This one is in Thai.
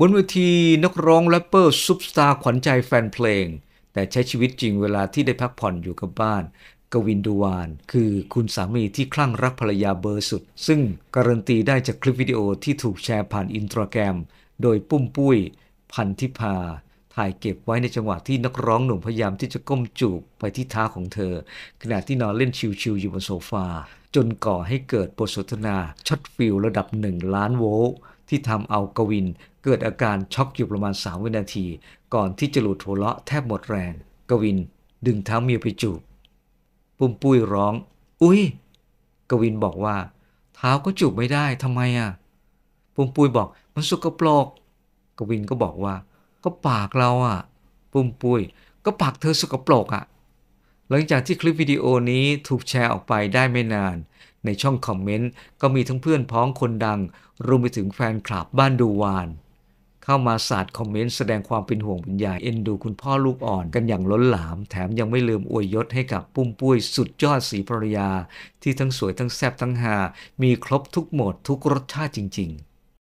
บนเวทีนักร้องแรปเปอร์ซุปสตาร์ขวัญใจแฟนเพลงแต่ใช้ชีวิตจริงเวลาที่ได้พักผ่อนอยู่กับบ้าน กวินดูวานคือคุณสามีที่คลั่งรักภรรยาเบอร์สุดซึ่งการันตีได้จากคลิปวิดีโอที่ถูกแชร์ผ่านอินสตาแกรมโดยปุ้มปุ้ยพันธิพาถ่ายเก็บไว้ในจังหวะที่นักร้องหนุ่มพยายามที่จะก้มจูบไปที่เท้าของเธอขณะที่นอนเล่นชิวๆอยู่บนโซฟาจนก่อให้เกิดบทสนทนาช็อตฟิลระดับหนึ่งล้านโวลต์ที่ทำเอากวินเกิดอาการช็อกอยู่ประมาณ 3วินาทีก่อนที่จะหลุดหัวเราะแทบหมดแรง กวิน ดึงเท้าเมียไปจูบปุ้มปุ้ยร้อง อุ้ยกวินบอกว่า เท้าก็จูบไม่ได้ทำไมอ่ะ ปุ้มปุ้ยบอกมันสกปรก กวินก็บอกว่า ก็ปากเราอ่ะ ปุ้มปุ้ยก็ปากเธอสกปรกอ่ะ หลังจากที่คลิปวิดีโอนี้ถูกแชร์ออกไปได้ไม่นาน ในช่องคอมเมนต์ก็มีทั้งเพื่อนพ้องคนดัง รวมไปถึงแฟนคลับบ้านดูวานเข้ามาสาดคอมเมนต์แสดงความเป็นห่วงเป็นใยเอ็นดูคุณพ่อลูกอ่อนกันอย่างล้นหลามแถมยังไม่ลืมอวยยศให้กับปุ้มปุ้ยสุดยอดสีภรรยา ที่ทั้งสวยทั้งแซ่บทั้งหามีครบทุกหมดทุกรสชาติจริงๆ